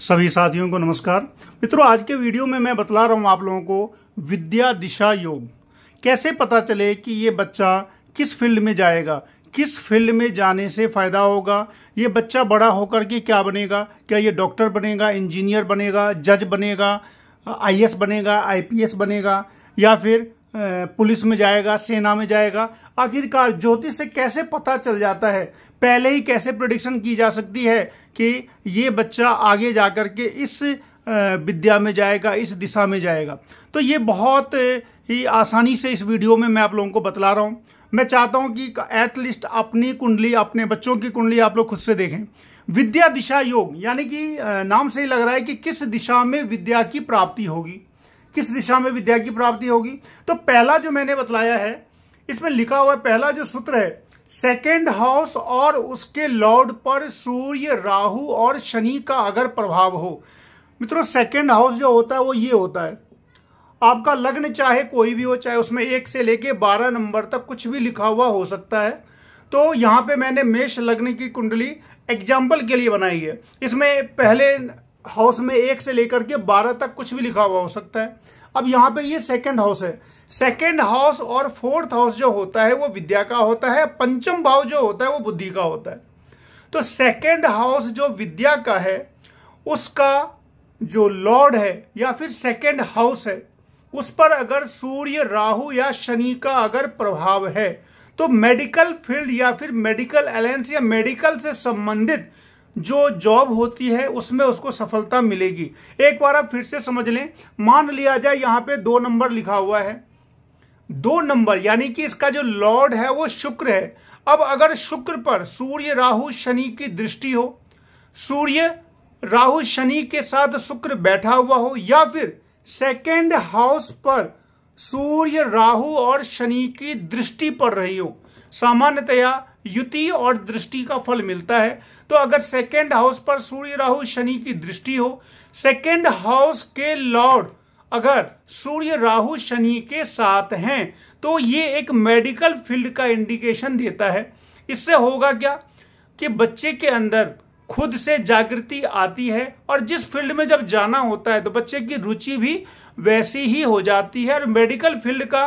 सभी साथियों को नमस्कार मित्रों आज के वीडियो में मैं बतला रहा हूं आप लोगों को विद्या दिशा योग कैसे पता चले कि ये बच्चा किस फील्ड में जाएगा किस फील्ड में जाने से फ़ायदा होगा ये बच्चा बड़ा होकर के क्या बनेगा क्या ये डॉक्टर बनेगा इंजीनियर बनेगा जज बनेगा आई बनेगा आई बनेगा या फिर पुलिस में जाएगा सेना में जाएगा आखिरकार ज्योतिष से कैसे पता चल जाता है पहले ही कैसे प्रोडिक्शन की जा सकती है कि ये बच्चा आगे जाकर के इस विद्या में जाएगा इस दिशा में जाएगा तो ये बहुत ही आसानी से इस वीडियो में मैं आप लोगों को बतला रहा हूँ मैं चाहता हूँ कि एटलीस्ट अपनी कुंडली अपने बच्चों की कुंडली आप लोग खुद से देखें विद्या दिशा योग यानी कि नाम से ही लग रहा है कि किस दिशा में विद्या की प्राप्ति होगी किस दिशा में विद्या की प्राप्ति होगी तो पहला जो मैंने बतलाया है इसमें लिखा हुआ पहला जो सूत्र है सेकेंड हाउस और उसके लॉर्ड पर सूर्य राहु और शनि का अगर प्रभाव हो मित्रों सेकेंड हाउस जो होता है वो ये होता है आपका लग्न चाहे कोई भी हो चाहे उसमें एक से लेके बारह नंबर तक कुछ भी लिखा हुआ हो सकता है तो यहां पे मैंने मेष लग्न की कुंडली एग्जाम्पल के लिए बनाई है इसमें पहले हाउस में एक से लेकर के बारह तक कुछ भी लिखा हुआ हो सकता है अब यहाँ पे ये सेकंड हाउस है सेकंड हाउस और फोर्थ हाउस जो होता है वो विद्या का होता है पंचम भाव जो होता है वो बुद्धि का होता है तो सेकंड हाउस जो विद्या का है उसका जो लॉर्ड है या फिर सेकंड हाउस है उस पर अगर सूर्य राहु या शनि का अगर प्रभाव है तो मेडिकल फील्ड या फिर मेडिकल अलायंस या मेडिकल से संबंधित जो जॉब होती है उसमें उसको सफलता मिलेगी एक बार आप फिर से समझ लें मान लिया जाए यहाँ पे दो नंबर लिखा हुआ है दो नंबर यानी कि इसका जो लॉर्ड है वो शुक्र है अब अगर शुक्र पर सूर्य राहु शनि की दृष्टि हो सूर्य राहु शनि के साथ शुक्र बैठा हुआ हो या फिर सेकेंड हाउस पर सूर्य राहु और शनि की दृष्टि पड़ रही हो सामान्यतया युति और दृष्टि का फल मिलता है तो अगर सेकेंड हाउस पर सूर्य राहु शनि की दृष्टि हो सेकेंड हाउस के लॉर्ड अगर सूर्य राहु शनि के साथ हैं तो ये एक मेडिकल फील्ड का इंडिकेशन देता है इससे होगा क्या कि बच्चे के अंदर खुद से जागृति आती है और जिस फील्ड में जब जाना होता है तो बच्चे की रुचि भी वैसी ही हो जाती है और मेडिकल फील्ड का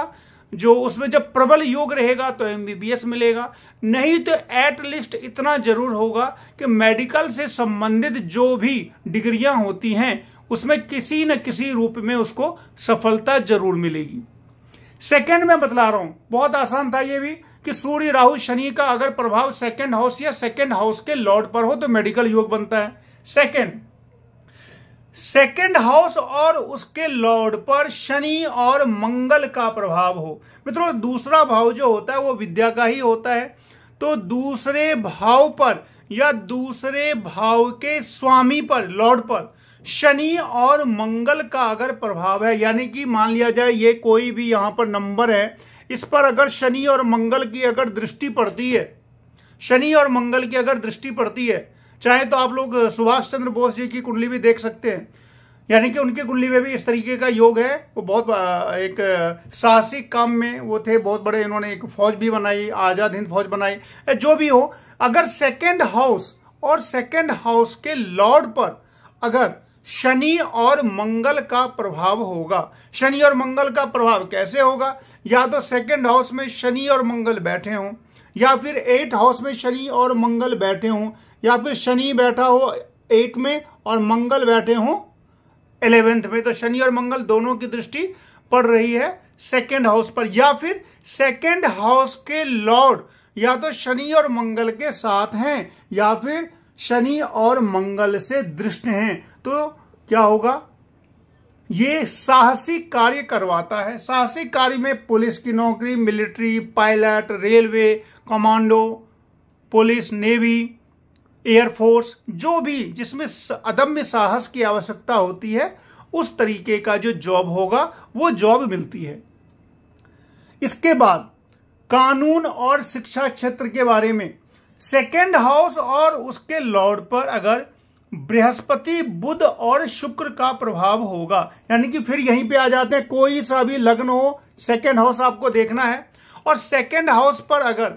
जो उसमें जब प्रबल योग रहेगा तो एमबीबीएस मिलेगा नहीं तो एटलीस्ट इतना जरूर होगा कि मेडिकल से संबंधित जो भी डिग्रियां होती हैं उसमें किसी न किसी रूप में उसको सफलता जरूर मिलेगी सेकंड में बतला रहा हूं बहुत आसान था ये भी कि सूर्य राहु शनि का अगर प्रभाव सेकंड हाउस या सेकंड हाउस के लॉर्ड पर हो तो मेडिकल योग बनता है सेकंड सेकेंड हाउस और उसके लॉर्ड पर शनि और मंगल का प्रभाव हो मित्रों दूसरा भाव जो होता है वो विद्या का ही होता है तो दूसरे भाव पर या दूसरे भाव के स्वामी पर लॉर्ड पर शनि और मंगल का अगर प्रभाव है यानी कि मान लिया जाए ये कोई भी यहां पर नंबर है इस पर अगर शनि और मंगल की अगर दृष्टि पड़ती है शनि और मंगल की अगर दृष्टि पड़ती है चाहे तो आप लोग सुभाष चंद्र बोस जी की कुंडली भी देख सकते हैं यानी कि उनकी कुंडली में भी इस तरीके का योग है वो बहुत एक साहसिक काम में वो थे बहुत बड़े इन्होंने एक फौज भी बनाई आज़ाद हिंद फौज बनाई जो भी हो अगर सेकेंड हाउस और सेकेंड हाउस के लॉर्ड पर अगर शनि और मंगल का प्रभाव होगा शनि और मंगल का प्रभाव कैसे होगा या तो सेकेंड हाउस में शनि और मंगल बैठे हों या फिर एट हाउस में शनि और मंगल बैठे हों या फिर शनि बैठा हो एट में और मंगल बैठे हो एलेवेंथ में तो शनि और मंगल दोनों की दृष्टि पड़ रही है सेकेंड हाउस पर या फिर सेकेंड हाउस के लॉर्ड या तो शनि और मंगल के साथ हैं या फिर शनि और मंगल से दृष्ट हैं तो क्या होगा ये साहसिक कार्य करवाता है साहसिक कार्य में पुलिस की नौकरी military pilot railway commando police navy air force जो भी जिसमें अदम्य साहस की आवश्यकता होती है उस तरीके का जो जॉब होगा वो जॉब मिलती है इसके बाद कानून और शिक्षा क्षेत्र के बारे में सेकेंड हाउस और उसके लॉर्ड पर अगर बृहस्पति बुध और शुक्र का प्रभाव होगा यानी कि फिर यहीं पे आ जाते हैं कोई सा भी लग्न हो सेकेंड हाउस आपको देखना है और सेकेंड हाउस पर अगर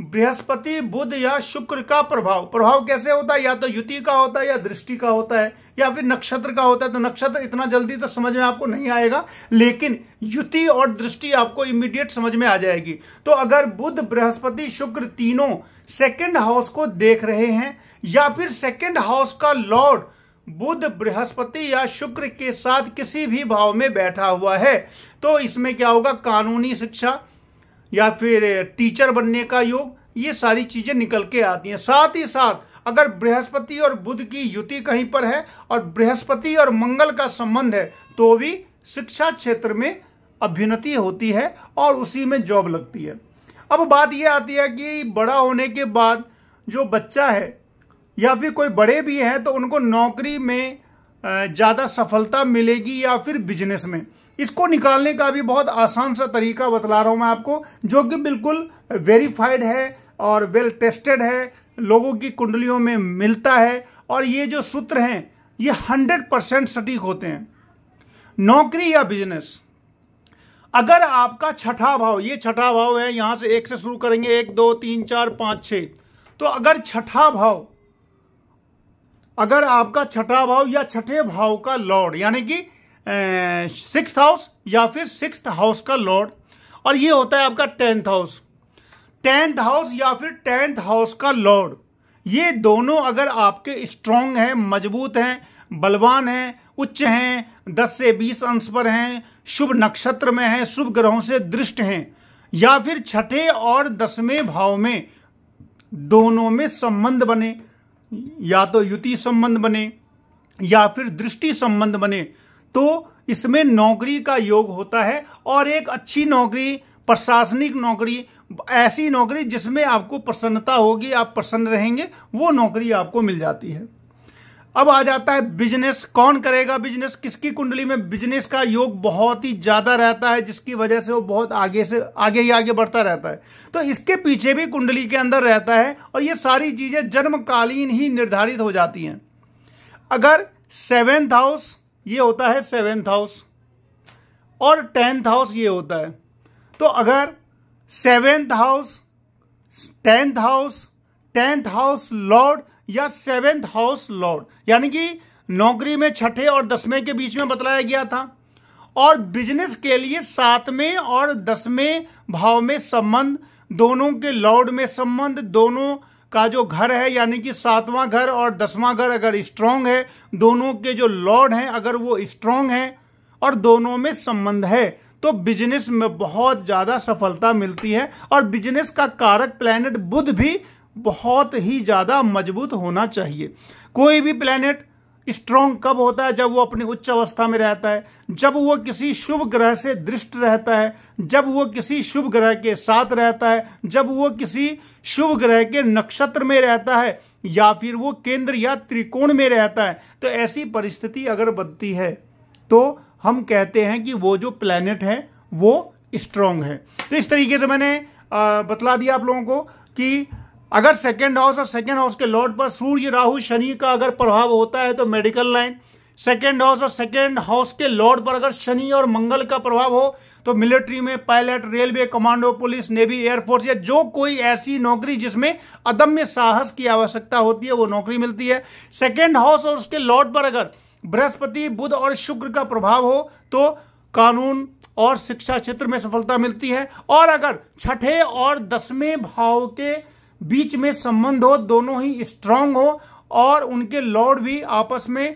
बृहस्पति बुध या शुक्र का प्रभाव प्रभाव कैसे होता है या तो युति का होता है या दृष्टि का होता है या फिर नक्षत्र का होता है तो नक्षत्र इतना जल्दी तो समझ में आपको नहीं आएगा लेकिन युति और दृष्टि आपको इमीडिएट समझ में आ जाएगी तो अगर बुध बृहस्पति शुक्र तीनों सेकेंड हाउस को देख रहे हैं या फिर सेकेंड हाउस का लॉर्ड बुध बृहस्पति या शुक्र के साथ किसी भी भाव में बैठा हुआ है तो इसमें क्या होगा कानूनी शिक्षा या फिर टीचर बनने का योग ये सारी चीजें निकल के आती हैं साथ ही साथ अगर बृहस्पति और बुध की युति कहीं पर है और बृहस्पति और मंगल का संबंध है तो भी शिक्षा क्षेत्र में अभ्युनति होती है और उसी में जॉब लगती है अब बात यह आती है कि बड़ा होने के बाद जो बच्चा है या फिर कोई बड़े भी हैं तो उनको नौकरी में ज़्यादा सफलता मिलेगी या फिर बिजनेस में इसको निकालने का भी बहुत आसान सा तरीका बतला रहा हूं मैं आपको जो कि बिल्कुल वेरीफाइड है और वेल टेस्टेड है लोगों की कुंडलियों में मिलता है और ये जो सूत्र हैं ये हंड्रेड परसेंट सटीक होते हैं नौकरी या बिजनेस अगर आपका छठा भाव ये छठा भाव है यहां से एक से शुरू करेंगे एक दो तीन चार पांच छ तो अगर छठा भाव अगर आपका छठा भाव या छठे भाव का लॉर्ड यानी कि सिक्स हाउस या फिर सिक्स हाउस का लॉर्ड और ये होता है आपका टेंथ हाउस टेंथ हाउस या फिर टेंथ हाउस का लॉर्ड ये दोनों अगर आपके स्ट्रांग हैं मजबूत हैं बलवान हैं उच्च हैं दस से बीस अंश पर हैं शुभ नक्षत्र में हैं शुभ ग्रहों से दृष्ट हैं या फिर छठे और दसवें भाव में दोनों में संबंध बने या तो युति संबंध बने या फिर दृष्टि संबंध बने तो इसमें नौकरी का योग होता है और एक अच्छी नौकरी प्रशासनिक नौकरी ऐसी नौकरी जिसमें आपको प्रसन्नता होगी आप प्रसन्न रहेंगे वो नौकरी आपको मिल जाती है अब आ जाता है बिजनेस कौन करेगा बिजनेस किसकी कुंडली में बिजनेस का योग बहुत ही ज्यादा रहता है जिसकी वजह से वो बहुत आगे से आगे ही आगे बढ़ता रहता है तो इसके पीछे भी कुंडली के अंदर रहता है और ये सारी चीजें जन्मकालीन ही निर्धारित हो जाती हैं अगर सेवेंथ हाउस ये होता है सेवेंथ हाउस और टेंथ हाउस ये होता है तो अगर seventh house tenth house tenth house lord या सेवेंथ हाउस लॉर्ड यानी कि नौकरी में छठे और दसवें के बीच में बतलाया गया था और बिजनेस के लिए सातवें और दसवें भाव में संबंध दोनों के लॉर्ड में संबंध दोनों का जो घर है यानी कि सातवां घर और दसवां घर अगर स्ट्रांग है दोनों के जो लॉर्ड हैं अगर वो स्ट्रांग हैं और दोनों में संबंध है तो बिजनेस में बहुत ज़्यादा सफलता मिलती है और बिजनेस का कारक प्लैनेट बुध भी बहुत ही ज़्यादा मजबूत होना चाहिए कोई भी प्लैनेट स्ट्रांग कब होता है जब वो अपनी उच्च अवस्था में रहता है जब वो किसी शुभ ग्रह से दृष्ट रहता है जब वो किसी शुभ ग्रह के साथ रहता है जब वो किसी शुभ ग्रह के नक्षत्र में रहता है या फिर वो केंद्र या त्रिकोण में रहता है तो ऐसी परिस्थिति अगर बनती है तो हम कहते हैं कि वो जो प्लैनेट है वो स्ट्रांग है तो इस तरीके से मैंने बतला दिया आप लोगों को कि अगर सेकेंड हाउस और सेकेंड हाउस के लॉर्ड पर सूर्य राहु शनि का अगर प्रभाव होता है तो मेडिकल लाइन सेकेंड हाउस और सेकेंड हाउस के लॉर्ड पर अगर शनि और मंगल का प्रभाव हो तो मिलिट्री में pilot railway commando police navy air force या जो कोई ऐसी नौकरी जिसमें अदम्य साहस की आवश्यकता होती है वो नौकरी मिलती है सेकेंड हाउस और उसके लॉर्ड पर अगर बृहस्पति बुध और शुक्र का प्रभाव हो तो कानून और शिक्षा क्षेत्र में सफलता मिलती है और अगर छठे और दसवें भाव के बीच में संबंध हो दोनों ही स्ट्रांग हो और उनके लॉर्ड भी आपस में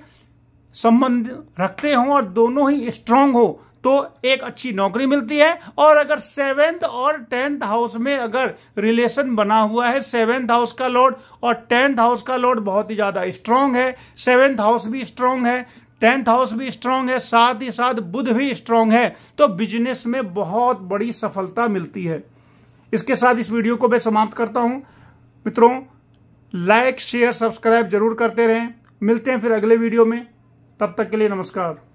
संबंध रखते हों और दोनों ही स्ट्रांग हो तो एक अच्छी नौकरी मिलती है और अगर सेवेंथ और टेंथ हाउस में अगर रिलेशन बना हुआ है सेवेंथ हाउस का लॉर्ड और टेंथ हाउस का लॉर्ड बहुत ही ज़्यादा स्ट्रांग है सेवेंथ हाउस भी स्ट्रांग है टेंथ हाउस भी स्ट्रांग है साथ ही साथ बुध भी स्ट्रांग है तो बिजनेस में बहुत बड़ी सफलता मिलती है इसके साथ इस वीडियो को मैं समाप्त करता हूँ मित्रों लाइक शेयर सब्सक्राइब जरूर करते रहें मिलते हैं फिर अगले वीडियो में तब तक के लिए नमस्कार